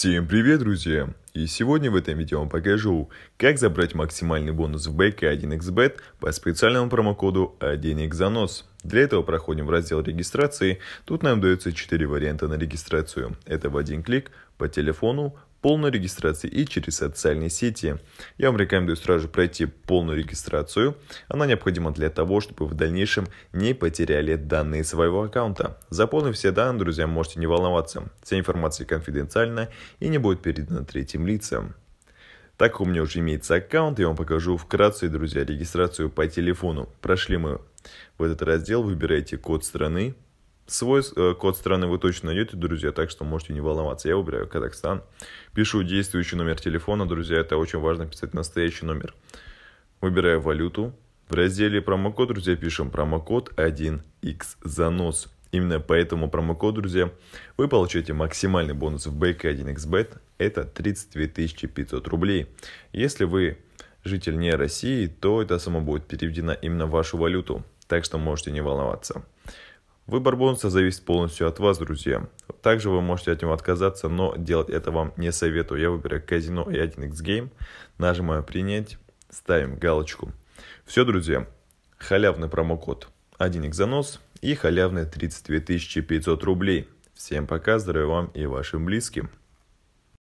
Всем привет, друзья! И сегодня в этом видео я вам покажу, как забрать максимальный бонус в BK1xBet по специальному промокоду 1xZanos. Для этого проходим в раздел регистрации. Тут нам дается 4 варианта на регистрацию. Это в один клик, по телефону, Полную регистрацию и через социальные сети. Я вам рекомендую сразу же пройти полную регистрацию. Она необходима для того, чтобы в дальнейшем не потеряли данные своего аккаунта. Заполнив все данные, друзья, можете не волноваться. Вся информация конфиденциальна и не будет передана третьим лицам. Так у меня уже имеется аккаунт, я вам покажу вкратце, друзья, регистрацию по телефону. Прошли мы в этот раздел, выбираете код страны, Свой э, код страны вы точно найдете, друзья, так что можете не волноваться. Я выбираю Казахстан. Пишу действующий номер телефона, друзья, это очень важно писать настоящий номер. Выбираю валюту. В разделе промокод, друзья, пишем промокод 1x занос. Именно по этому промокоду, друзья, вы получаете максимальный бонус в BK1xBet. Это 32 500 рублей. Если вы житель не России, то это само будет переведено именно в вашу валюту. Так что можете не волноваться. Выбор бонуса зависит полностью от вас, друзья. Также вы можете от него отказаться, но делать это вам не советую. Я выбираю казино и 1 xgame нажимаю принять, ставим галочку. Все, друзья, халявный промокод 1x занос и халявные 32 500 рублей. Всем пока, здоровья вам и вашим близким.